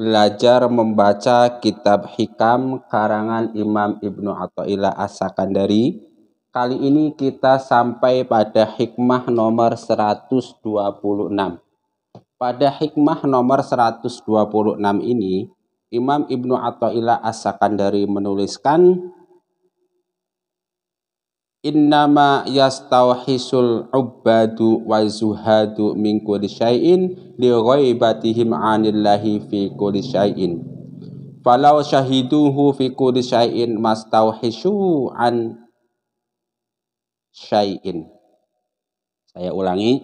belajar membaca kitab Hikam karangan Imam Ibnu Athaillah As-Sakandari. Kali ini kita sampai pada hikmah nomor 126. Pada hikmah nomor 126 ini, Imam Ibnu Athaillah As-Sakandari menuliskan Innama yastauhisul ubbadu wa zuhadu min kulli syai'in li ghaibatihim anillahi fi kulli syai'in. Falau syahiduhu fi kulli syai'in mastauhisu an syai'in. Saya ulangi.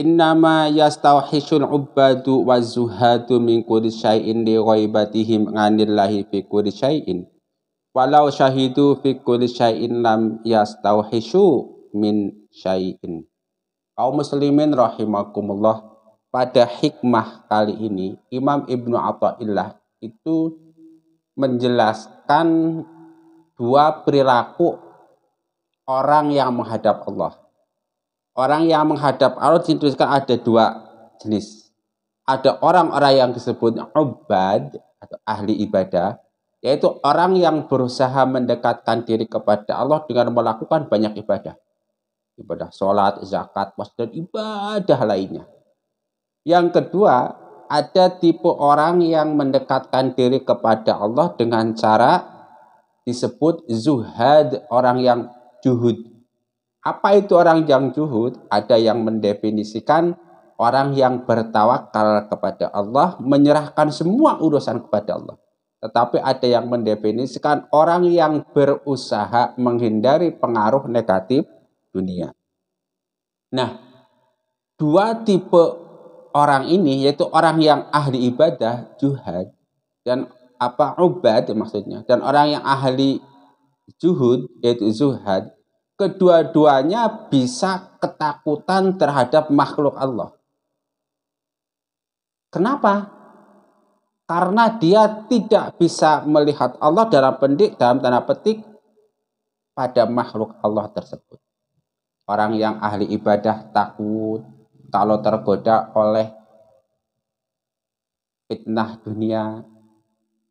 Innama yastauhisul ubbadu wa zuhadu min kulli syai'in li ghaibatihim anillahi fi kulli syai'in walau syahidu fi kulli syai'in lam yastauhishu min syai'in. Kaum muslimin rahimakumullah, pada hikmah kali ini Imam Ibnu Athaillah itu menjelaskan dua perilaku orang yang menghadap Allah. Orang yang menghadap Allah dituliskan ada dua jenis. Ada orang-orang yang disebut ubad atau ahli ibadah yaitu orang yang berusaha mendekatkan diri kepada Allah dengan melakukan banyak ibadah. Ibadah sholat, zakat, puasa, dan ibadah lainnya. Yang kedua, ada tipe orang yang mendekatkan diri kepada Allah dengan cara disebut zuhad, orang yang juhud. Apa itu orang yang juhud? Ada yang mendefinisikan orang yang bertawakal kepada Allah, menyerahkan semua urusan kepada Allah tetapi ada yang mendefinisikan orang yang berusaha menghindari pengaruh negatif dunia. Nah, dua tipe orang ini yaitu orang yang ahli ibadah juhad dan apa ubad maksudnya dan orang yang ahli juhud yaitu zuhad kedua-duanya bisa ketakutan terhadap makhluk Allah. Kenapa? karena dia tidak bisa melihat Allah dalam pendik dalam tanda petik pada makhluk Allah tersebut. Orang yang ahli ibadah takut kalau tergoda oleh fitnah dunia.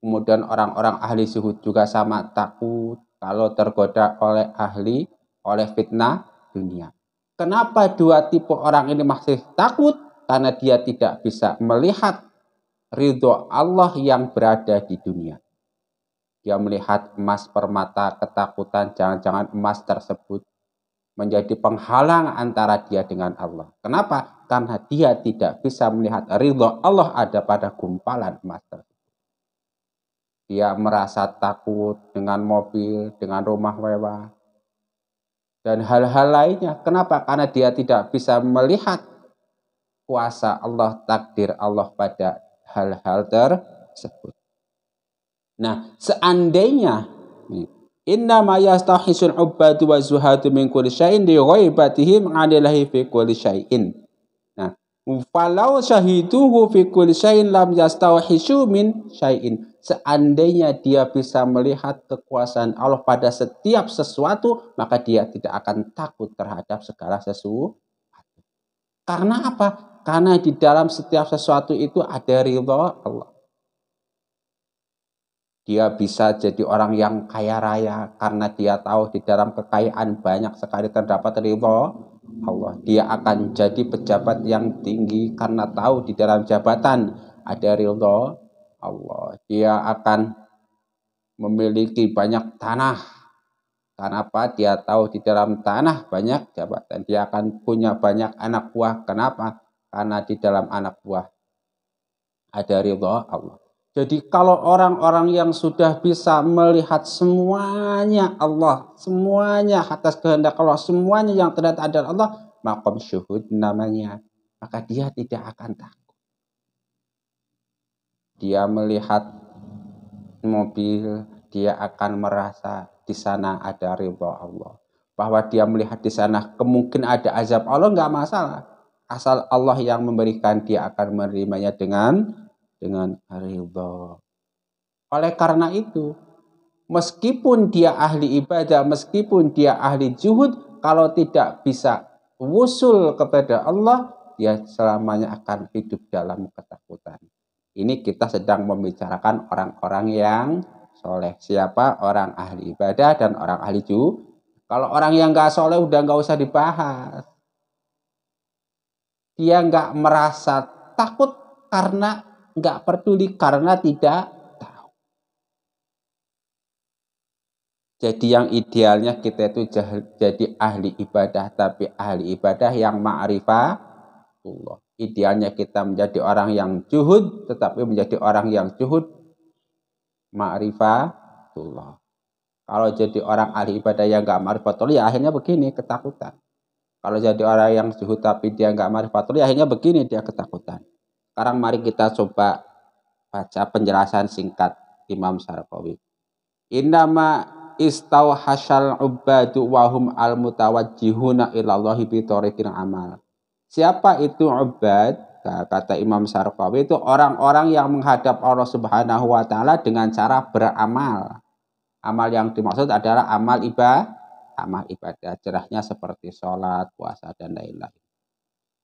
Kemudian orang-orang ahli suhud juga sama takut kalau tergoda oleh ahli oleh fitnah dunia. Kenapa dua tipe orang ini masih takut? Karena dia tidak bisa melihat ridho Allah yang berada di dunia. Dia melihat emas permata ketakutan jangan-jangan emas tersebut menjadi penghalang antara dia dengan Allah. Kenapa? Karena dia tidak bisa melihat ridho Allah ada pada gumpalan emas tersebut. Dia merasa takut dengan mobil, dengan rumah mewah, dan hal-hal lainnya. Kenapa? Karena dia tidak bisa melihat kuasa Allah, takdir Allah pada hal-hal tersebut. Nah, seandainya Inna ma yastahisul ubbadu wa zuhatu min kulli syai'in di ghaibatihim 'alillahi fi kulli syai'in. Nah, falau syahiduhu fi kulli syai'in lam yastahisu min syai'in. Seandainya dia bisa melihat kekuasaan Allah pada setiap sesuatu, maka dia tidak akan takut terhadap segala sesuatu. Karena apa? Karena di dalam setiap sesuatu itu ada ridho Allah. Dia bisa jadi orang yang kaya raya karena dia tahu di dalam kekayaan banyak sekali terdapat ridho Allah. Dia akan jadi pejabat yang tinggi karena tahu di dalam jabatan ada ridho Allah. Dia akan memiliki banyak tanah. Karena apa? Dia tahu di dalam tanah banyak jabatan. Dia akan punya banyak anak buah. Kenapa? karena di dalam anak buah ada ridho Allah. Jadi kalau orang-orang yang sudah bisa melihat semuanya Allah, semuanya atas kehendak Allah, semuanya yang ternyata adalah Allah, makom syuhud namanya, maka dia tidak akan takut. Dia melihat mobil, dia akan merasa di sana ada ridho Allah. Bahwa dia melihat di sana kemungkinan ada azab Allah nggak masalah asal Allah yang memberikan dia akan menerimanya dengan dengan ridho. Oleh karena itu, meskipun dia ahli ibadah, meskipun dia ahli juhud, kalau tidak bisa wusul kepada Allah, dia selamanya akan hidup dalam ketakutan. Ini kita sedang membicarakan orang-orang yang soleh. Siapa orang ahli ibadah dan orang ahli juhud. Kalau orang yang gak soleh udah gak usah dibahas dia nggak merasa takut karena nggak peduli karena tidak tahu. Jadi yang idealnya kita itu jadi ahli ibadah tapi ahli ibadah yang ma'rifatullah. Idealnya kita menjadi orang yang juhud tetapi menjadi orang yang juhud ma'rifatullah. Kalau jadi orang ahli ibadah yang nggak ma'rifatullah ya akhirnya begini ketakutan. Kalau jadi orang yang zuhud tapi dia nggak marifatul, ya akhirnya begini dia ketakutan. Sekarang mari kita coba baca penjelasan singkat Imam Sarkawi. Innama istau hasyal ubadu wahum al mutawajjihuna ilallahi bitorikin amal. Siapa itu ubad? Nah, kata Imam Sarkawi itu orang-orang yang menghadap Allah Subhanahu wa taala dengan cara beramal. Amal yang dimaksud adalah amal ibadah amal ibadah cerahnya seperti sholat, puasa dan lain-lain.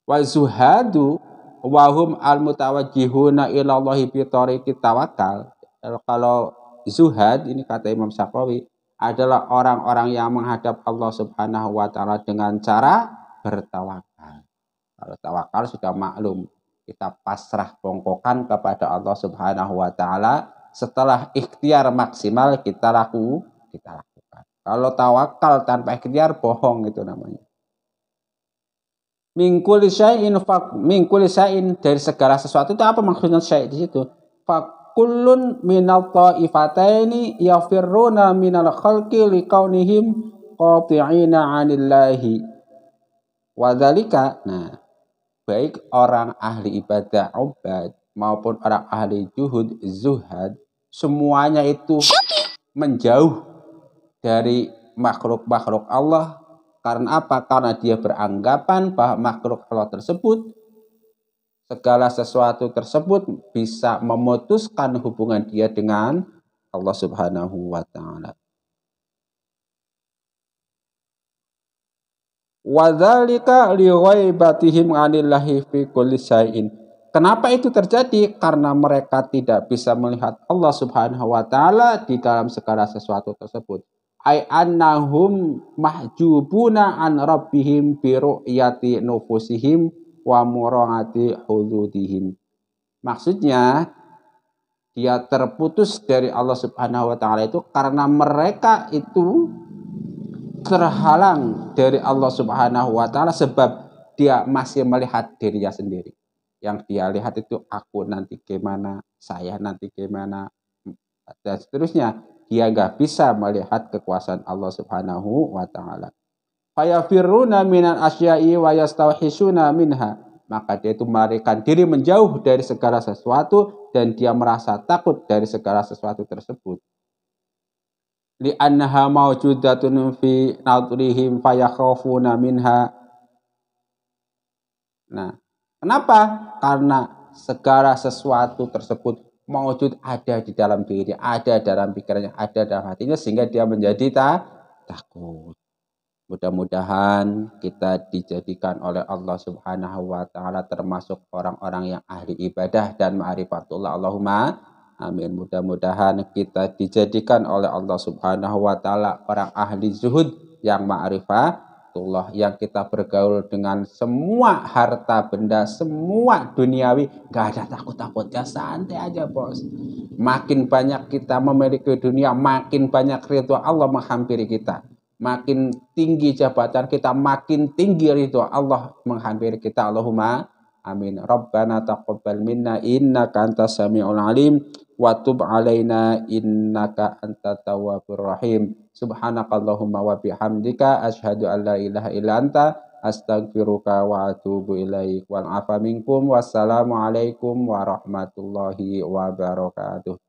Wa zuhadu wahum al mutawajjihuna ila Allahi bi tawakal. Kalau zuhad ini kata Imam Syafi'i adalah orang-orang yang menghadap Allah Subhanahu wa taala dengan cara bertawakal. Kalau tawakal sudah maklum, kita pasrah bongkokan kepada Allah Subhanahu wa taala setelah ikhtiar maksimal kita laku kita laku. Kalau tawakal tanpa ikhtiar bohong itu namanya. Mingkul syai'in fak mingkul syai'in dari segala sesuatu itu apa maksudnya syai' di situ? Fakullun minal ta'ifataini yafirruna minal khalqi liqaunihim qati'ina 'anillahi. Wadzalika, nah baik orang ahli ibadah obat maupun orang ahli juhud zuhad semuanya itu menjauh dari makhluk-makhluk Allah. Karena apa? Karena dia beranggapan bahwa makhluk Allah tersebut segala sesuatu tersebut bisa memutuskan hubungan dia dengan Allah Subhanahu wa taala. Wadzalika lighaibatihim anillahi fi kulli Kenapa itu terjadi? Karena mereka tidak bisa melihat Allah Subhanahu wa taala di dalam segala sesuatu tersebut ay annahum mahjubuna an rabbihim bi ru'yati nufusihim wa murati hududihim. Maksudnya dia terputus dari Allah Subhanahu wa taala itu karena mereka itu terhalang dari Allah Subhanahu wa taala sebab dia masih melihat dirinya sendiri. Yang dia lihat itu aku nanti gimana, saya nanti gimana, dan seterusnya dia gak bisa melihat kekuasaan Allah Subhanahu wa taala. Fayafiruna minan asya'i wa yastauhisuna minha. Maka dia itu melarikan diri menjauh dari segala sesuatu dan dia merasa takut dari segala sesuatu tersebut. Li'annaha mawjudatun fi nadrihim fayakhafuna minha. Nah, kenapa? Karena segala sesuatu tersebut maujud ada di dalam diri, ada dalam pikirannya, ada dalam hatinya sehingga dia menjadi tak takut. Mudah-mudahan kita dijadikan oleh Allah Subhanahu wa taala termasuk orang-orang yang ahli ibadah dan ma'rifatullah. Allahumma amin. Mudah-mudahan kita dijadikan oleh Allah Subhanahu wa taala orang ahli zuhud yang ma'rifah Allah yang kita bergaul dengan semua harta benda, semua duniawi, nggak ada takut-takutnya, santai aja bos. Makin banyak kita memiliki dunia, makin banyak ridho Allah menghampiri kita. Makin tinggi jabatan kita, makin tinggi ridho Allah menghampiri kita. Allahumma amin. Rabbana taqabbal minna innaka antas samiul alim. Watub alaina innaka anta tawabur rahim. Subhanakallahumma wa bihamdika ashadu an la ilaha illa anta astagfiruka wa atubu ilaih Wal afa minkum wassalamu alaikum warahmatullahi wabarakatuh.